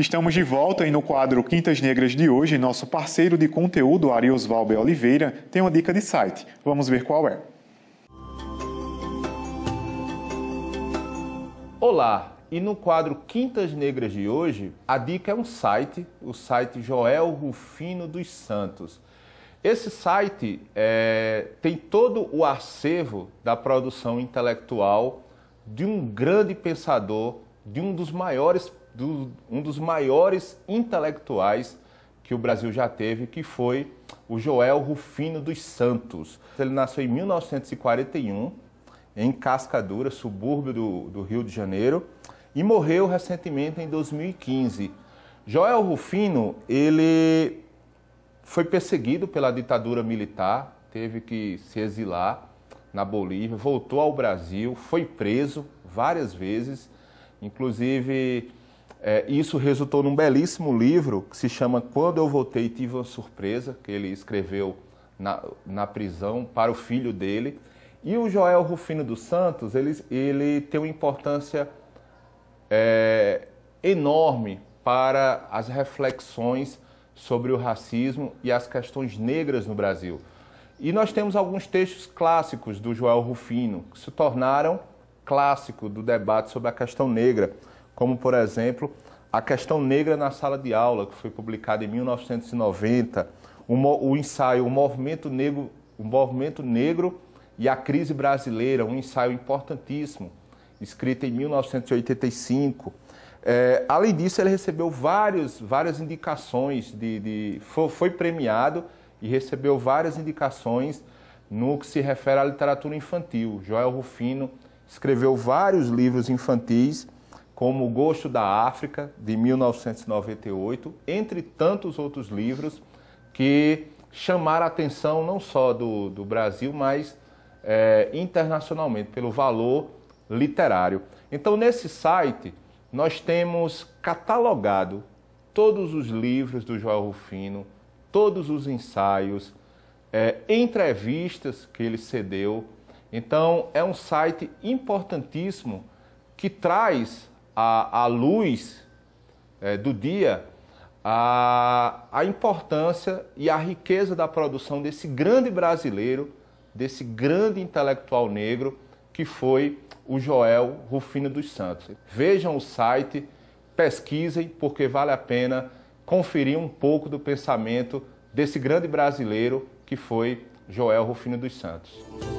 Estamos de volta e no quadro Quintas Negras de hoje, nosso parceiro de conteúdo, Ari Osvalbe Oliveira, tem uma dica de site. Vamos ver qual é. Olá, e no quadro Quintas Negras de hoje, a dica é um site, o site Joel Rufino dos Santos. Esse site é, tem todo o acervo da produção intelectual de um grande pensador, de um dos maiores do, um dos maiores intelectuais que o Brasil já teve, que foi o Joel Rufino dos Santos. Ele nasceu em 1941, em Cascadura, subúrbio do, do Rio de Janeiro, e morreu recentemente em 2015. Joel Rufino, ele foi perseguido pela ditadura militar, teve que se exilar na Bolívia, voltou ao Brasil, foi preso várias vezes, inclusive é, isso resultou num belíssimo livro que se chama Quando Eu Voltei e Tive uma Surpresa, que ele escreveu na, na prisão para o filho dele. E o Joel Rufino dos Santos, ele, ele tem uma importância é, enorme para as reflexões sobre o racismo e as questões negras no Brasil. E nós temos alguns textos clássicos do Joel Rufino, que se tornaram clássico do debate sobre a questão negra como por exemplo a questão negra na sala de aula, que foi publicada em 1990, o, o ensaio o movimento, negro, o movimento Negro e a Crise Brasileira, um ensaio importantíssimo, escrito em 1985. É, além disso, ele recebeu vários, várias indicações, de, de foi, foi premiado e recebeu várias indicações no que se refere à literatura infantil. Joel Rufino escreveu vários livros infantis como O Gosto da África, de 1998, entre tantos outros livros que chamaram a atenção não só do, do Brasil, mas é, internacionalmente, pelo valor literário. Então, nesse site, nós temos catalogado todos os livros do João Rufino, todos os ensaios, é, entrevistas que ele cedeu. Então, é um site importantíssimo que traz a, a luz é, do dia a, a importância e a riqueza da produção desse grande brasileiro, desse grande intelectual negro que foi o Joel Rufino dos Santos. Vejam o site, pesquisem, porque vale a pena conferir um pouco do pensamento desse grande brasileiro que foi Joel Rufino dos Santos.